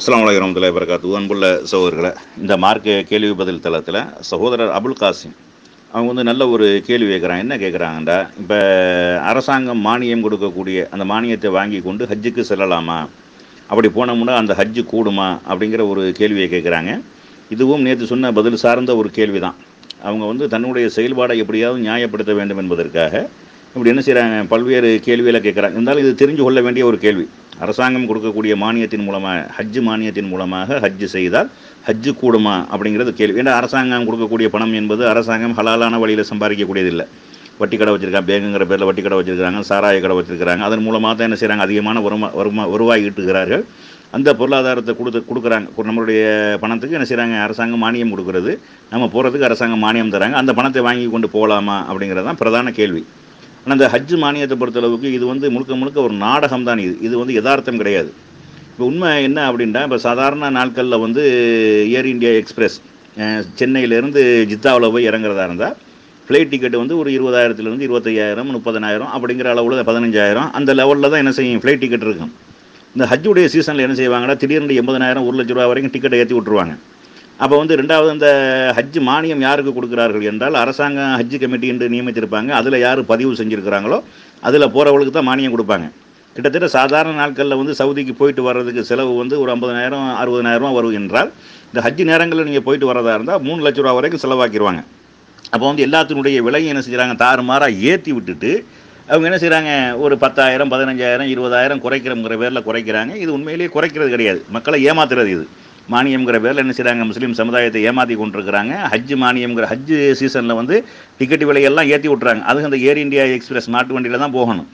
அஸ்லாம் வலைக்கம் ரமத்துல வரகாத்து அன்புள்ள சகோதரர்களை இந்த மார்க்க கேள்வி பதில் தளத்தில் சகோதரர் அபுல் காசிம் அவங்க வந்து நல்ல ஒரு கேள்வி கேட்குறாங்க என்ன கேட்குறாங்கடா இப்போ அரசாங்கம் மானியம் கொடுக்கக்கூடிய அந்த மானியத்தை வாங்கி கொண்டு ஹஜ்ஜுக்கு செல்லலாமா அப்படி போனோம்னா அந்த ஹஜ்ஜு கூடுமா அப்படிங்கிற ஒரு கேள்வியை கேட்குறாங்க இதுவும் நேற்று சொன்ன பதில் சார்ந்த ஒரு கேள்வி தான் அவங்க வந்து தன்னுடைய செயல்பாடை எப்படியாவது நியாயப்படுத்த வேண்டும் என்பதற்காக இப்படி என்ன செய்கிறாங்க பல்வேறு கேள்வியில் கேட்குறாங்க இருந்தாலும் இது தெரிஞ்சு கொள்ள வேண்டிய ஒரு கேள்வி அரசாங்கம் கொடுக்கக்கூடிய மானியத்தின் மூலமாக ஹஜ்ஜு மானியத்தின் மூலமாக ஹஜ்ஜு செய்தால் ஹஜ்ஜு கூடுமா அப்படிங்கிறது கேள்வி ஏன்னா அரசாங்கம் கொடுக்கக்கூடிய பணம் என்பது அரசாங்கம் ஹலாலான வழியில் சம்பாதிக்கக்கூடியதில்லை வட்டி கடை வச்சுருக்கான் பேங்குங்கிற பேரில் வட்டி கடை வச்சுருக்காங்க சாராய கடை வச்சுருக்காங்க அதன் மூலமாக தான் என்ன செய்கிறாங்க அதிகமான வருமா வருமா வருவாய் ஈட்டுகிறார்கள் அந்த பொருளாதாரத்தை கொடுத்து கொடுக்குறாங்க நம்மளுடைய பணத்துக்கு என்ன செய்கிறாங்க அரசாங்கம் மானியம் கொடுக்குறது நம்ம போகிறதுக்கு அரசாங்கம் மானியம் தராங்க அந்த பணத்தை வாங்கி கொண்டு போகலாமா அப்படிங்கிறது தான் பிரதான கேள்வி ஆனால் இந்த ஹஜ் மானியத்தை பொறுத்தளவுக்கு இது வந்து முழுக்க முழுக்க ஒரு நாடகம் தான் இது இது வந்து யதார்த்தம் கிடையாது இப்போ உண்மை என்ன அப்படின்னா இப்போ சாதாரண நாட்களில் வந்து ஏர் இண்டியா எக்ஸ்பிரஸ் சென்னையிலேருந்து ஜித்தாவில் போய் இறங்குறதா இருந்தால் ஃப்ளைட் டிக்கெட் வந்து ஒரு இருபதாயிரத்துலேருந்து இருபத்தையாயிரம் முப்பதனாயிரம் அப்படிங்கிற அளவில் பதினஞ்சாயிரம் அந்த லெவலில் தான் என்ன செய்யும் ஃப்ளைட் டிக்கெட் இருக்கும் இந்த ஹஜ்ஜுடைய சீசனில் என்ன செய்வாங்கன்னா திடீர்னு எண்பதனாயிரம் ஒரு லட்ச ரூபா வரைக்கும் டிக்கெட்டை ஏற்றி விட்டுருவாங்க அப்போ வந்து ரெண்டாவது அந்த ஹஜ் மானியம் யாருக்கு கொடுக்குறார்கள் என்றால் அரசாங்கம் ஹஜ்ஜு கமிட்டி என்று நியமித்திருப்பாங்க அதில் யார் பதிவு செஞ்சுருக்கிறாங்களோ அதில் போகிறவங்களுக்கு தான் மானியம் கொடுப்பாங்க கிட்டத்தட்ட சாதாரண நாட்களில் வந்து சவுதிக்கு போயிட்டு வர்றதுக்கு செலவு வந்து ஒரு ஐம்பதாயிரம் அறுபதனாயிரரூவா வரும் என்றால் இந்த ஹஜ்ஜு நேரங்களில் நீங்கள் போயிட்டு வரதா இருந்தால் மூணு லட்ச ரூபா வரைக்கும் செலவாக்கிடுவாங்க அப்போ வந்து எல்லாத்தினுடைய விலையும் என்ன செஞ்சுறாங்க தாறுமாறாக ஏற்றி விட்டுட்டு அவங்க என்ன செய்கிறாங்க ஒரு பத்தாயிரம் பதினஞ்சாயிரம் இருபதாயிரம் குறைக்கிறங்கிற பேரில் குறைக்கிறாங்க இது உண்மையிலேயே குறைக்கிறது கிடையாது மக்களை ஏமாத்துறது இது மானியம்ங்கிற பேரில் என்ன செய்கிறாங்க முஸ்லீம் சமுதாயத்தை ஏமாற்றி கொண்டிருக்கிறாங்க ஹஜ் மானியம்ங்கிற ஹஜ் சீசனில் வந்து டிக்கெட் விலையெல்லாம் ஏற்றி விட்றாங்க அதுக்கு அந்த ஏர் இந்தியா எக்ஸ்பிரஸ் மாட்டு வண்டியில் தான் போகணும்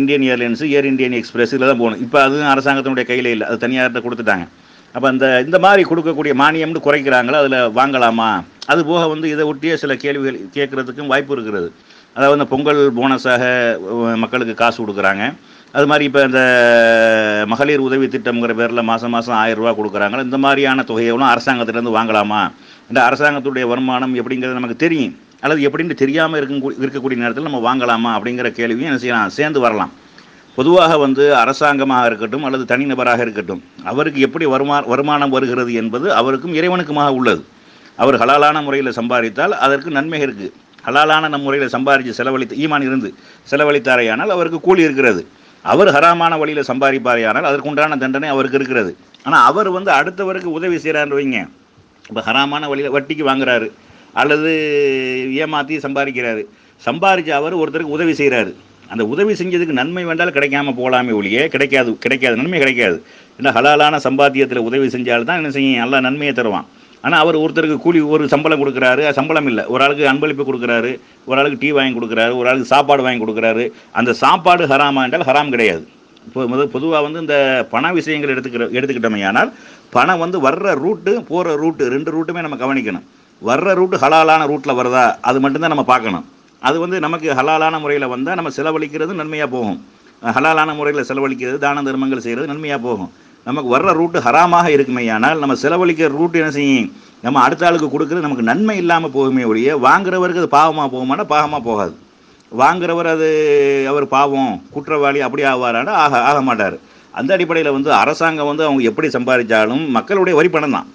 Indian airlines Air Indian Express இதில் தான் போகணும் இப்போ அதுவும் அரசாங்கத்தினுடைய கையில் இல்லை அது தனியார்கிட்ட கொடுத்துட்டாங்க அப்போ அந்த இந்த மாதிரி கொடுக்கக்கூடிய மானியம்னு குறைக்கிறாங்களோ அதில் வாங்கலாமா அது போக வந்து இதை ஒட்டியே சில கேள்விகள் கேட்குறதுக்கும் வாய்ப்பு இருக்கிறது அதாவது அந்த பொங்கல் போனஸாக மக்களுக்கு காசு கொடுக்குறாங்க அது மாதிரி இப்போ இந்த மகளிர் உதவி திட்டம்ங்கிற பேரில் மாதம் மாதம் ஆயிரம் ரூபா கொடுக்குறாங்க இந்த மாதிரியான தொகையெல்லாம் அரசாங்கத்திலேருந்து வாங்கலாமா இந்த அரசாங்கத்துடைய வருமானம் எப்படிங்கிறது நமக்கு தெரியும் அல்லது எப்படின்னு தெரியாமல் இருக்கும் இருக்கக்கூடிய நேரத்தில் நம்ம வாங்கலாமா அப்படிங்கிற கேள்வியும் என்ன செய்யலாம் சேர்ந்து வரலாம் பொதுவாக வந்து அரசாங்கமாக இருக்கட்டும் அல்லது தனிநபராக இருக்கட்டும் அவருக்கு எப்படி வருமா வருமானம் வருகிறது என்பது அவருக்கும் இறைவனுக்குமாக உள்ளது அவர் ஹலாலான முறையில் சம்பாதித்தால் அதற்கு நன்மை இருக்குது ஹலாலான முறையில் சம்பாதிச்சு செலவழித்து ஈமான் இருந்து செலவழித்தாரையானால் அவருக்கு கூலி இருக்கிறது அவர் ஹராமான வழியில் சம்பாதிப்பார் ஆனால் அதற்குண்டான தண்டனை அவருக்கு இருக்கிறது ஆனால் அவர் வந்து அடுத்தவருக்கு உதவி செய்கிறார் வைங்க இப்போ ஹராமான வழியில் வட்டிக்கு வாங்குறாரு அல்லது ஏமாற்றி சம்பாதிக்கிறாரு சம்பாதிச்ச அவர் ஒருத்தருக்கு உதவி செய்கிறாரு அந்த உதவி செஞ்சதுக்கு நன்மை வேண்டால் கிடைக்காம போகலாமே ஒழிய கிடைக்காது கிடைக்காது நன்மை கிடைக்காது ஏன்னா ஹலாலான சம்பாத்தியத்தில் உதவி செஞ்சால்தான் என்ன செய்யும் நல்லா நன்மையை தருவான் ஆனால் அவர் ஒருத்தருக்கு கூலி ஒரு சம்பளம் கொடுக்குறாரு சம்பளம் இல்லை ஒரு ஆளுக்கு அன்பளிப்பு கொடுக்குறாரு ஒரு ஆளுக்கு டீ வாங்கி கொடுக்குறாரு ஒரு ஆளுக்கு சாப்பாடு வாங்கி கொடுக்குறாரு அந்த சாப்பாடு ஹராமா என்றால் ஹராம் கிடையாது இப்போ முதல் பொதுவாக வந்து இந்த பண விஷயங்கள் எடுத்துக்கிற எடுத்துக்கிட்டோமையானால் பணம் வந்து வர்ற ரூட்டு போகிற ரூட்டு ரெண்டு ரூட்டுமே நம்ம கவனிக்கணும் வர்ற ரூட்டு ஹலாலான ரூட்டில் வருதா அது மட்டும்தான் நம்ம பார்க்கணும் அது வந்து நமக்கு ஹலாலான முறையில் வந்தால் நம்ம செலவழிக்கிறது நன்மையாக போகும் ஹலாலான முறையில் செலவழிக்கிறது தான தர்மங்கள் செய்கிறது நன்மையாக போகும் நமக்கு வர்ற ரூட்டு ஹராமாக இருக்குமே ஆனால் நம்ம செலவழிக்கிற ரூட் என்ன செய்யும் நம்ம அடுத்த ஆளுக்கு கொடுக்குறது நமக்கு நன்மை இல்லாமல் போகுமே ஒழிய வாங்குறவருக்கு அது பாவமாக போகுமானா பாவமாக போகாது வாங்குறவர் அது அவர் பாவம் குற்றவாளி அப்படி ஆவாரானா ஆக ஆக மாட்டார் அந்த அடிப்படையில் வந்து அரசாங்கம் வந்து அவங்க எப்படி சம்பாதிச்சாலும் மக்களுடைய வரி பணம் தான்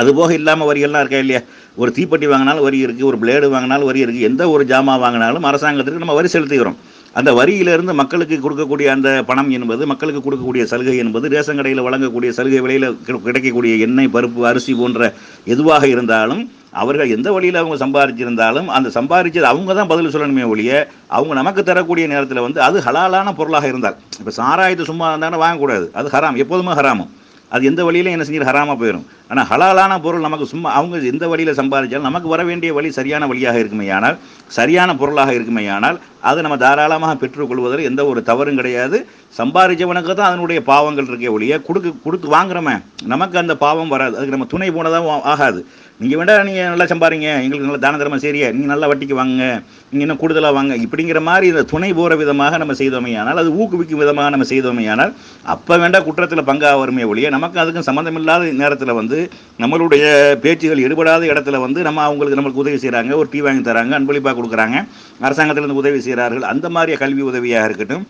அது போக இல்லாமல் வரிகள்லாம் இருக்கா இல்லையா ஒரு தீப்பெட்டி வாங்கினாலும் வரி இருக்குது ஒரு பிளேடு வாங்கினாலும் வரி இருக்குது எந்த ஒரு ஜாமான் வாங்கினாலும் அரசாங்கத்திற்கு நம்ம வரி செலுத்துகிறோம் அந்த வரியிலிருந்து மக்களுக்கு கொடுக்கக்கூடிய அந்த பணம் என்பது மக்களுக்கு கொடுக்கக்கூடிய சலுகை என்பது ரேஷன் கடையில் வழங்கக்கூடிய சலுகை விலையில் கிடைக்கக்கூடிய எண்ணெய் பருப்பு அரிசி போன்ற எதுவாக இருந்தாலும் அவர்கள் எந்த வழியில் அவங்க சம்பாதிச்சிருந்தாலும் அந்த சம்பாதிச்சது அவங்க தான் பதில் சொல்லணுமே ஒழிய அவங்க நமக்கு தரக்கூடிய நேரத்தில் வந்து அது ஹலாலான பொருளாக இருந்தால் இப்போ சாராயத்தை சும்மா இருந்தாலும் வாங்கக்கூடாது அது ஹராம் எப்போதுமே ஹராமும் அது எந்த வழியிலும் என்ன செஞ்சு ஹராமா போயிடும் ஆனால் ஹலாலான பொருள் நமக்கு சும்மா அவங்க எந்த வழியில் சம்பாதிச்சாலும் நமக்கு வர வேண்டிய வழி சரியான வழியாக இருக்குமேயானால் சரியான பொருளாக இருக்குமேயானால் அது நம்ம தாராளமாக பெற்றுக்கொள்வதில் எந்த ஒரு தவறும் கிடையாது சம்பாதிச்சவனுக்கு தான் அதனுடைய பாவங்கள் இருக்கே ஒழிய கொடுக்க கொடுத்து வாங்குறோமே நமக்கு அந்த பாவம் வராது அதுக்கு நம்ம துணை போனதாக ஆகாது நீங்கள் வேண்டாம் நீங்கள் நல்லா சம்பாதிங்க எங்களுக்கு நல்லா தான தரமாக சரியா நீங்கள் நல்லா வட்டிக்கு வாங்க நீங்கள் இன்னும் கூடுதலாக வாங்க இப்படிங்கிற மாதிரி இந்த துணை போகிற விதமாக நம்ம செய்தோமையானால் அது ஊக்குவிக்கும் விதமாக நம்ம செய்தோமையானால் அப்போ வேண்டாம் குற்றத்தில் பங்காக வருமே ஒழிய நமக்கு அதுக்கும் சம்மந்தம் இல்லாத நேரத்தில் வந்து நம்மளுடைய பேச்சுகள் எடுபடாத இடத்துல வந்து நம்ம அவங்களுக்கு நம்மளுக்கு உதவி செய்கிறாங்க ஒரு டீ வாங்கி தராங்க அன்பளிப்பாக கொடுக்குறாங்க அரசாங்கத்திலேருந்து உதவி செய்கிறார்கள் அந்த மாதிரி கல்வி உதவியாக இருக்கட்டும்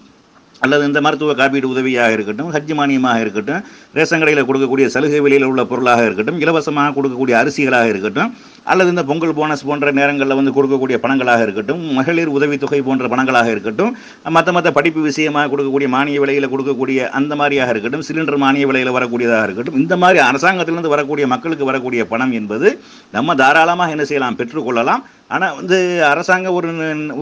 அல்லது இந்த மருத்துவ காப்பீடு உதவியாக இருக்கட்டும் ஹஜ் மானியமாக இருக்கட்டும் ரேஷன் கடையில் கொடுக்கக்கூடிய சலுகை விலையில் உள்ள பொருளாக இருக்கட்டும் இலவசமாக கொடுக்கக்கூடிய அரிசிகளாக இருக்கட்டும் அல்லது இந்த பொங்கல் போனஸ் போன்ற நேரங்களில் வந்து கொடுக்கக்கூடிய பணங்களாக இருக்கட்டும் மகளிர் உதவித்தொகை போன்ற பணங்களாக இருக்கட்டும் மற்ற மற்ற படிப்பு விஷயமாக கொடுக்கக்கூடிய மானிய விலையில் கொடுக்கக்கூடிய அந்த மாதிரியாக இருக்கட்டும் சிலிண்டர் மானிய விலையில் வரக்கூடியதாக இருக்கட்டும் இந்த மாதிரி அரசாங்கத்திலிருந்து வரக்கூடிய மக்களுக்கு வரக்கூடிய பணம் என்பது நம்ம தாராளமாக என்ன செய்யலாம் பெற்றுக்கொள்ளலாம் ஆனால் வந்து அரசாங்கம் ஒரு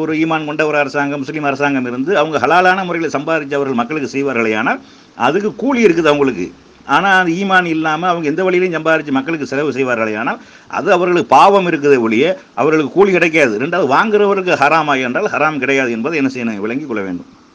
ஒரு ஈமான் கொண்ட ஒரு அரசாங்கம் முஸ்லீம் அரசாங்கம் இருந்து அவங்க ஹலாலான முறையில் சம்பாதிச்சு அவர்கள் மக்களுக்கு செய்வார்களே ஆனால் அதுக்கு கூலி இருக்குது அவங்களுக்கு ஆனால் அது ஈமான் இல்லாமல் அவங்க எந்த வழியிலையும் சம்பாதிச்சு மக்களுக்கு செலவு செய்வார்களே ஆனால் அது அவர்களுக்கு பாவம் இருக்குது ஒழிய அவர்களுக்கு கூலி கிடைக்காது ரெண்டாவது வாங்குறவருக்கு ஹராமா என்றால் ஹராம் கிடையாது என்பதை என்ன செய்யணும் விளங்கிக் கொள்ள வேண்டும்